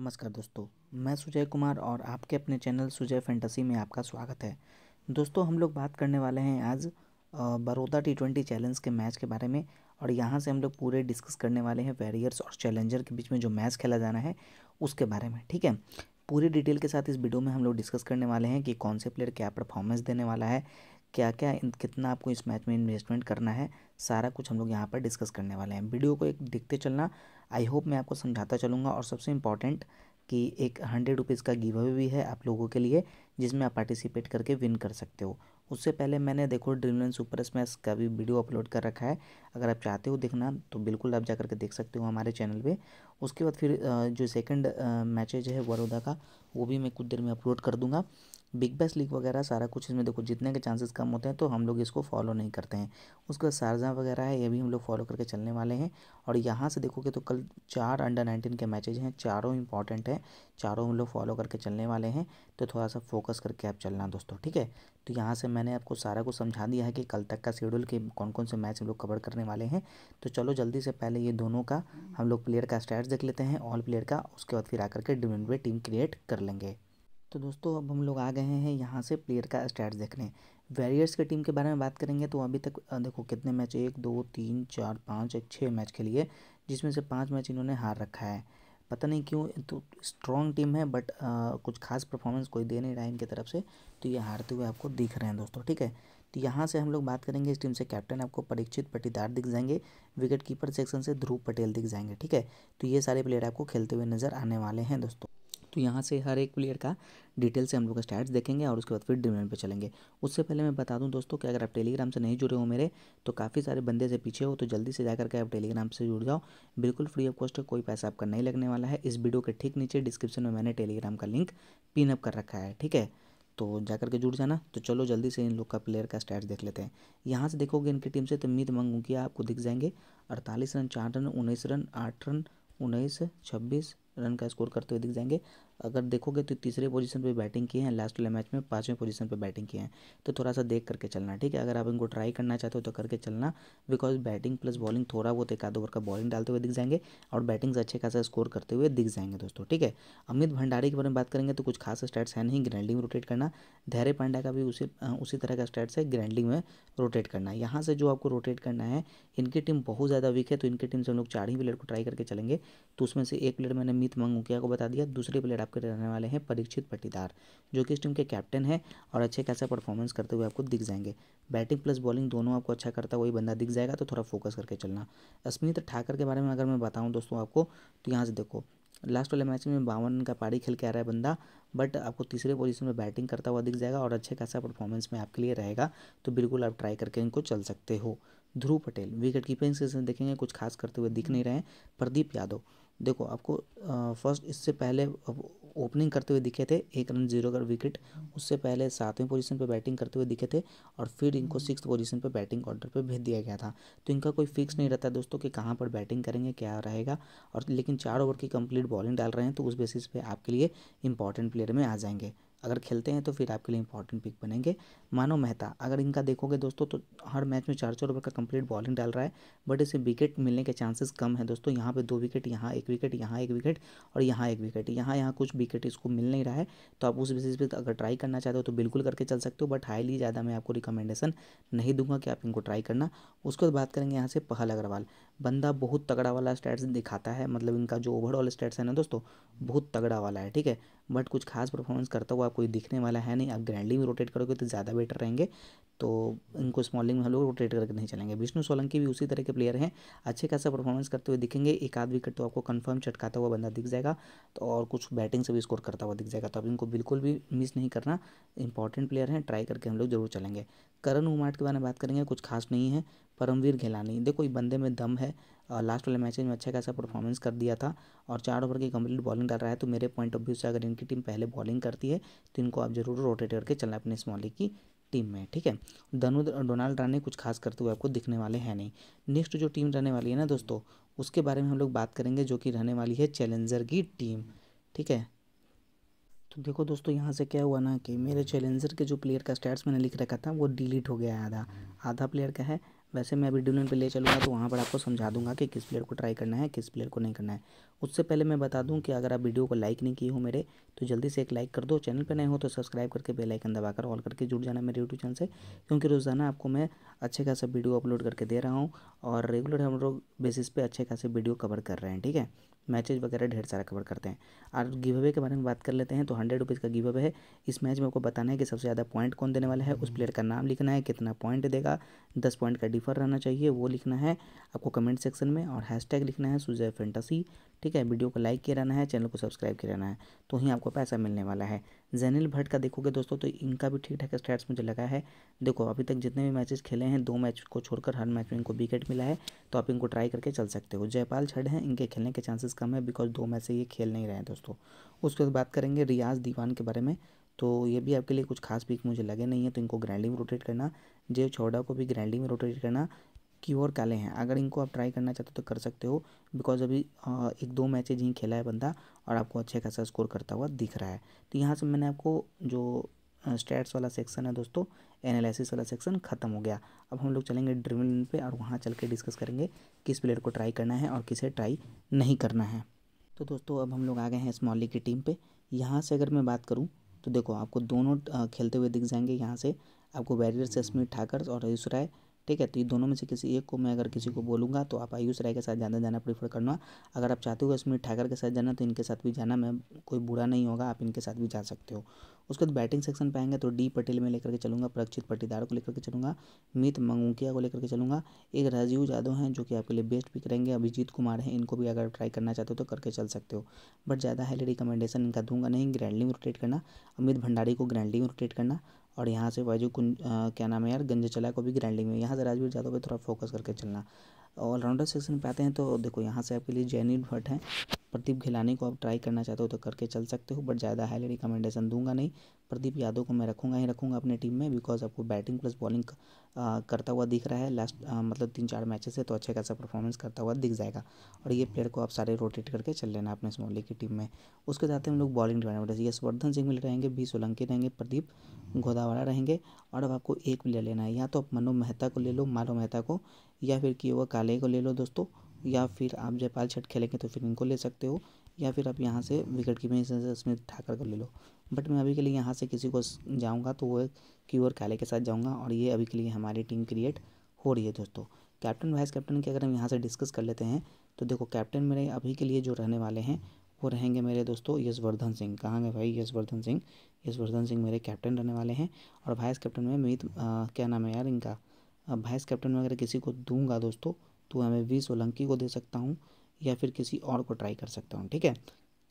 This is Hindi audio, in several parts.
नमस्कार दोस्तों मैं सुजय कुमार और आपके अपने चैनल सुजय फैंटेसी में आपका स्वागत है दोस्तों हम लोग बात करने वाले हैं आज बड़ौदा टी ट्वेंटी चैलेंज के मैच के बारे में और यहाँ से हम लोग पूरे डिस्कस करने वाले हैं वैरियर्स और चैलेंजर के बीच में जो मैच खेला जाना है उसके बारे में ठीक है पूरी डिटेल के साथ इस वीडियो में हम लोग डिस्कस करने वाले हैं कि कौन से प्लेयर क्या परफॉर्मेंस देने वाला है क्या क्या कितना आपको इस मैच में इन्वेस्टमेंट करना है सारा कुछ हम लोग यहाँ पर डिस्कस करने वाले हैं वीडियो को एक देखते चलना आई होप मैं आपको समझाता चलूँगा और सबसे इम्पॉर्टेंट कि एक हंड्रेड रुपीज़ का गिव अवे भी है आप लोगों के लिए जिसमें आप पार्टिसिपेट करके विन कर सकते हो उससे पहले मैंने देखो ड्रीमलैंड सुपर स्मैश का भी वीडियो अपलोड कर रखा है अगर आप चाहते हो देखना तो बिल्कुल आप जा के देख सकते हो हमारे चैनल पे उसके बाद फिर जो सेकंड मैचेज है वरोदा का वो भी मैं कुछ देर में अपलोड कर दूंगा बिग बैस लीग वगैरह सारा कुछ इसमें देखो जितने के चांसेस कम होते हैं तो हम लोग इसको फॉलो नहीं करते हैं उसके बाद शारजा वगैरह है ये भी हम लोग फॉलो करके चलने वाले हैं और यहाँ से देखोगे तो कल चार अंडर नाइनटीन के मैचेज हैं चारों इंपॉर्टेंट हैं चारों हम लोग फॉलो करके चलने वाले हैं तो थोड़ा सा फोकस करके आप चलना दोस्तों ठीक है तो यहाँ से मैंने आपको सारा कुछ समझा दिया है कि कल तक का शेड्यूल के कौन कौन से मैच हम लोग कवर करने वाले हैं तो चलो जल्दी से पहले ये दोनों का हम लोग प्लेयर का स्टैट्स देख लेते हैं ऑल प्लेयर का उसके बाद फिर आकर के डिविजन टीम क्रिएट कर लेंगे तो दोस्तों अब हम लोग आ गए हैं यहाँ से प्लेयर का स्टैट्स देखने वेरियर्स के टीम के बारे में बात करेंगे तो अभी तक देखो कितने मैच एक दो तीन चार पाँच छः मैच खेलिए जिसमें से पाँच मैच इन्होंने हार रखा है पता नहीं क्यों तो स्ट्रॉन्ग टीम है बट आ, कुछ खास परफॉर्मेंस कोई दे नहीं रहा है इनकी तरफ से तो ये हारते हुए आपको दिख रहे हैं दोस्तों ठीक है तो यहाँ से हम लोग बात करेंगे इस टीम से कैप्टन आपको परीक्षित पटीदार दिख जाएंगे विकेट कीपर सेक्शन से ध्रुव पटेल दिख जाएंगे ठीक है तो ये सारे प्लेयर आपको खेलते हुए नजर आने वाले हैं दोस्तों तो यहाँ से हर एक प्लेयर का डिटेल से हम लोग स्टैट्स देखेंगे और उसके बाद फिर डिविडेंड पे चलेंगे उससे पहले मैं बता दूं दोस्तों कि अगर आप टेलीग्राम से नहीं जुड़े हो मेरे तो काफ़ी सारे बंदे से पीछे हो तो जल्दी से जाकर के आप टेलीग्राम से जुड़ जाओ बिल्कुल फ्री ऑफ कॉस्ट कोई पैसा आपका नहीं लगने वाला है इस वीडियो के ठीक नीचे डिस्क्रिप्शन में मैंने टेलीग्राम का लिंक पिन अप कर रखा है ठीक है तो जाकर के जुड़ जाना तो चलो जल्दी से इन लोग का प्लेयर का स्टैट्स देख लेते हैं यहाँ से देखोगे इनकी टीम से तो मंगू कि आपको दिख जाएंगे अड़तालीस रन चार रन उन्नीस रन आठ रन उन्नीस छब्बीस रन का स्कोर करते हुए दिख जाएंगे अगर देखोगे तो तीसरे पोजीशन पे बैटिंग किए हैं लास्ट वाले मैच में पाँचवें पोजीशन पे बैटिंग किए हैं तो थोड़ा सा देख करके चलना ठीक है अगर आप इनको ट्राई करना चाहते हो तो करके चलना बिकॉज बैटिंग प्लस बॉलिंग थोड़ा बहुत एक आधो ओवर का बॉलिंग डालते हुए दिख जाएंगे और बैटिंग से अच्छे खासा स्कोर करते हुए दिख जाएंगे दोस्तों ठीक है अमित भंडारी के बारे में बात करेंगे तो कुछ खास स्टैट्स हैं नहीं ग्रैंडिंग रोटेट करना धैर्य पांड्या का भी उसी उसी तरह का स्टैट्स है ग्रैंडिंग में रोटेट करना यहाँ से जो आपको रोटेट करना है इनकी टीम बहुत ज़्यादा वीक है तो इनकी टीम से हम लोग चार ही प्लेयर को ट्राई करके चलेंगे तो उसमें से एक प्लेयर मैंने मित मंगूकिया को बता दिया दूसरे प्लेयर आपके रहने वाले हैं परीक्षित पटीदार जो कि इस टीम के कैप्टन हैं और अच्छे खासा परफॉर्मेंस करते हुए आपको दिख जाएंगे बैटिंग प्लस बॉलिंग दोनों आपको अच्छा करता है वही बंदा दिख जाएगा तो थोड़ा फोकस करके चलना अस्मित ठाकर के बारे में अगर मैं बताऊँ दोस्तों आपको तो यहाँ से देखो लास्ट वाले मैच में बावन का पारी खेल के आ रहा है बंदा बट आपको तीसरे पोजीशन में बैटिंग करता हुआ दिख जाएगा और अच्छे खासा परफॉर्मेंस में आपके लिए रहेगा तो बिल्कुल आप ट्राई करके इनको चल सकते हो ध्रुव पटेल विकेट कीपिंग से देखेंगे कुछ खास करते हुए दिख नहीं रहे हैं प्रदीप यादव देखो आपको फर्स्ट इससे पहले ओपनिंग करते हुए दिखे थे एक रन जीरो का विकेट उससे पहले सातवें पोजीशन पर बैटिंग करते हुए दिखे थे और फिर इनको सिक्स पोजीशन पर बैटिंग ऑर्डर पर भेज दिया गया था तो इनका कोई फिक्स नहीं रहता दोस्तों कि कहाँ पर बैटिंग करेंगे क्या रहेगा और लेकिन चार ओवर की कंप्लीट बॉलिंग डाल रहे हैं तो उस बेसिस पे आपके लिए इंपॉर्टेंट प्लेयर में आ जाएंगे अगर खेलते हैं तो फिर आपके लिए इंपॉर्टेंट पिक बनेंगे मानो मेहता अगर इनका देखोगे दोस्तों तो हर मैच में चार चार ओवर का कंप्लीट बॉलिंग डाल रहा है बट इसे विकेट मिलने के चांसेस कम है दोस्तों यहाँ पे दो विकेट यहाँ एक विकेट यहाँ एक विकेट और यहाँ एक विकेट यहाँ यहाँ कुछ विकेट इसको मिल नहीं रहा है तो आप उस बेसिस पर अगर ट्राई करना चाहते हो तो बिल्कुल करके चल सकते हो बट हाईली ज़्यादा मैं आपको रिकमेंडेशन नहीं दूंगा कि आप इनको ट्राई करना उसके बाद बात करेंगे यहाँ से पहल अग्रवाल बंदा बहुत तगड़ा वाला स्टैट्स दिखाता है मतलब इनका जो ओवरऑल स्टैट्स है ना दोस्तों बहुत तगड़ा वाला है ठीक है बट कुछ खास परफॉर्मेंस करता हुआ आपको दिखने वाला है नहीं आप ग्रैंडली में रोटेट करोगे तो ज़्यादा बेटर रहेंगे तो इनको स्मॉलिंग में हम लोग रोटेट करके नहीं चलेंगे विष्णु सोलंकी भी उसी तरह के प्लेयर हैं अच्छे खासा परफॉर्मेंस करते हुए दिखेंगे एक आध विकेट तो आपको कन्फर्म चटकाता हुआ बंदा दिख जाएगा तो और कुछ बैटिंग से भी स्कोर करता हुआ दिख जाएगा तो आप इनको बिल्कुल भी मिस नहीं करना इंपॉर्टेंट प्लेयर हैं ट्राई करके हम लोग जरूर चलेंगे करण उमाट के बारे में बात करेंगे कुछ खास नहीं है परमवीर घेलानी देखो ये बंदे में दम है लास्ट वाले मैचेज में अच्छा खासा परफॉर्मेंस कर दिया था और चार ओवर की कंप्लीट बॉलिंग डाल रहा है तो मेरे पॉइंट ऑफ व्यू से अगर इनकी टीम पहले बॉलिंग करती है तो इनको आप जरूर रोटेट करके चलना अपने स्मॉल लीग की टीम में ठीक है धनु डोनाल्ड राने कुछ खास करते हुए आपको दिखने वाले हैं नहीं नेक्स्ट जो टीम रहने वाली है ना दोस्तों उसके बारे में हम लोग बात करेंगे जो कि रहने वाली है चैलेंजर की टीम ठीक है तो देखो दोस्तों यहाँ से क्या हुआ ना कि मेरे चैलेंजर के जो प्लेयर का स्टैट्स मैंने लिख रखा था वो डिलीट हो गया आधा आधा प्लेयर का है वैसे मैं अभी डिनर पे ले चलूँगा तो वहाँ पर आपको समझा दूंगा कि किस प्लेयर को ट्राई करना है किस प्लेयर को नहीं करना है उससे पहले मैं बता दूं कि अगर आप वीडियो को लाइक नहीं किए हो मेरे तो जल्दी से एक लाइक कर दो चैनल पर नए हो तो सब्सक्राइब करके बेल आइकन दबाकर ऑल करके जुड़ जाना मेरे यूट्यूब चैनल से क्योंकि रोज़ाना आपको मैं अच्छे खासा वीडियो अपलोड करके दे रहा हूँ और रेगुलर हम लोग बेसिस पे अच्छे खासे वीडियो कवर कर रहे हैं ठीक है मैचेज वगैरह ढेर सारा कवर करते हैं और गिव अवे के बारे में बात कर लेते हैं तो हंड्रेड रुपीज़ का गिव अवे है इस मैच में आपको बताना है कि सबसे ज़्यादा पॉइंट कौन देने वाला है उस प्लेयर का नाम लिखना है कितना पॉइंट देगा दस पॉइंट का डिफर रहना चाहिए वो लिखना है आपको कमेंट सेक्शन में और हैश लिखना है सुजय फेंटासी ठीक है वीडियो को लाइक किया रहना है चैनल को सब्सक्राइब किया रहना है तो ही आपको पैसा मिलने वाला है जैनिल भट्ट का देखोगे दोस्तों तो इनका भी ठीक ठाक स्टैट्स मुझे लगा है देखो अभी तक जितने भी मैचेस खेले हैं दो मैच को छोड़कर हर मैच में इनको विकेट मिला है तो आप इनको ट्राई करके चल सकते हो जयपाल छड़ हैं इनके खेलने के चांसेस कम है बिकॉज दो मैच से ये खेल नहीं रहे हैं दोस्तों उसके बाद बात करेंगे रियाज दीवान के बारे में तो ये भी आपके लिए कुछ खास पिक मुझे लगे नहीं है तो इनको ग्रैंडिंग रोटेट करना जेव छोड़ा को भी ग्रैंडिंग में रोटेट करना की ओर काले हैं अगर इनको आप ट्राई करना चाहते हो तो कर सकते हो बिकॉज अभी एक दो मैचेज ही खेला है बंदा और आपको अच्छे खासा स्कोर करता हुआ दिख रहा है तो यहाँ से मैंने आपको जो स्टैट्स वाला सेक्शन है दोस्तों एनालिसिस वाला सेक्शन ख़त्म हो गया अब हम लोग चलेंगे ड्रिमिल पे और वहाँ चल के डिस्कस करेंगे किस प्लेयर को ट्राई करना है और किसे ट्राई नहीं करना है तो दोस्तों अब हम लोग आ गए हैं स्मॉल लीग की टीम पे यहाँ से अगर मैं बात करूँ तो देखो आपको दोनों खेलते हुए दिख जाएंगे यहाँ से आपको बैरियर से स्मिथ ठाकर और राय ठीक है तो ये दोनों में से किसी एक को मैं अगर किसी को बोलूँगा तो आप आयुष राय के साथ ज़्यादा जाना प्रीफर करना अगर आप चाहते हो कश्मीर ठाकर के साथ जाना तो इनके साथ भी जाना मैं कोई बुरा नहीं होगा आप इनके साथ भी जा सकते हो उसके बाद बैटिंग सेक्शन पे आएंगे तो डी पटेल में लेकर के चलूँगा प्रक्षित पटीदार को लेकर के चलूँगा मित मंगूकिया को लेकर के चलूँगा एक राजीव यादव हैं जो कि आपके लिए बेस्ट पिक रहेंगे अभिजीत कुमार हैं इनको भी अगर ट्राई करना चाहते हो तो करके चल सकते हो बट ज़्यादा हाईली रिकमेंडेशन इनका दूंगा नहीं ग्रैंडली में रोटेट करना अमित भंडारी को ग्रैंडली में रोटेट करना और यहाँ से बाजू कुंज क्या नाम है यार गंज चला को भी ग्राइंडिंग में यहाँ से राजवीर जादव पर थोड़ा फोकस करके चलना ऑलराउंडर सेक्शन पे आते हैं तो देखो यहाँ से आपके लिए जैनिड भट्ट है प्रदीप घिलानी को आप ट्राई करना चाहते हो तो करके चल सकते हो बट ज़्यादा हाईली रिकमेंडेशन दूंगा नहीं प्रदीप यादव को मैं रखूंगा ही रखूंगा अपने टीम में बिकॉज आपको बैटिंग प्लस बॉलिंग करता हुआ दिख रहा है लास्ट मतलब तीन चार मैचेस से तो अच्छा खासा परफॉर्मेंस करता हुआ दिख जाएगा और ये प्लेयर को आप सारे रोटेट करके चल लेना अपने स्मॉल की टीम में उसके साथ हम लोग बॉलिंग डिपार्टमेंट यशवर्धन सिंह मिल रहेंगे बी सोलंकी रहेंगे प्रदीप गोदावाड़ा रहेंगे और अब आपको एक प्लेयर लेना है या तो आप मनो मेहता को ले लो मालो मेहता को या फिर कियोवा काले को ले लो दोस्तों या फिर आप जयपाल छठ खेलेंगे तो फिर इनको ले सकते हो या फिर आप यहाँ से विकेट कीपिंग से स्मिथ ठाकर को ले लो बट मैं अभी के लिए यहाँ से किसी को जाऊँगा तो वो क्यूअर काले के साथ जाऊँगा और ये अभी के लिए हमारी टीम क्रिएट हो रही है दोस्तों कैप्टन वाइस कैप्टन की अगर हम यहाँ से डिस्कस कर लेते हैं तो देखो कैप्टन मेरे अभी के लिए जो रहने वाले हैं वो रहेंगे मेरे दोस्तों यशवर्धन सिंह कहाँ गए भाई यशवर्धन सिंह यशवर्धन सिंह मेरे कैप्टन रहने वाले हैं और वाइस कैप्टन में मीत क्या नाम है यार इनका वाइस कैप्टन में अगर किसी को दूंगा दोस्तों तो मैं वी सोलंकी को दे सकता हूँ या फिर किसी और को ट्राई कर सकता हूँ ठीक है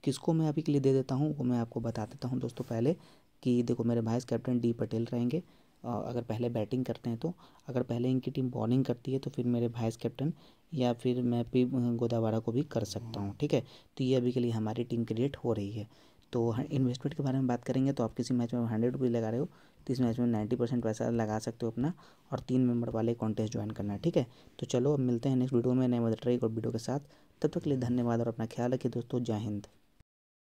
किसको मैं अभी के लिए दे देता हूँ वो मैं आपको बता देता हूँ दोस्तों पहले कि देखो मेरे वाइस कैप्टन डी पटेल रहेंगे अगर पहले बैटिंग करते हैं तो अगर पहले इनकी टीम बॉलिंग करती है तो फिर मेरे वाइस कैप्टन या फिर मैं पी गोदावाड़ा को भी कर सकता हूँ ठीक है तो ये अभी के लिए हमारी टीम क्रिएट हो रही है तो इन्वेस्टमेंट हाँ, के बारे में बात करेंगे तो आप किसी मैच में हंड्रेड रुपीज़ लगा रहे हो तो इस मैच में नाइन्टी परसेंट पैसा लगा सकते हो अपना और तीन मेंबर वाले कॉन्टेस्ट ज्वाइन करना है ठीक है तो चलो अब मिलते हैं नेक्स्ट वीडियो में नए मदर ट्रेक और वीडियो के साथ तब तक के लिए धन्यवाद और अपना ख्याल रखिए दोस्तों जय हिंद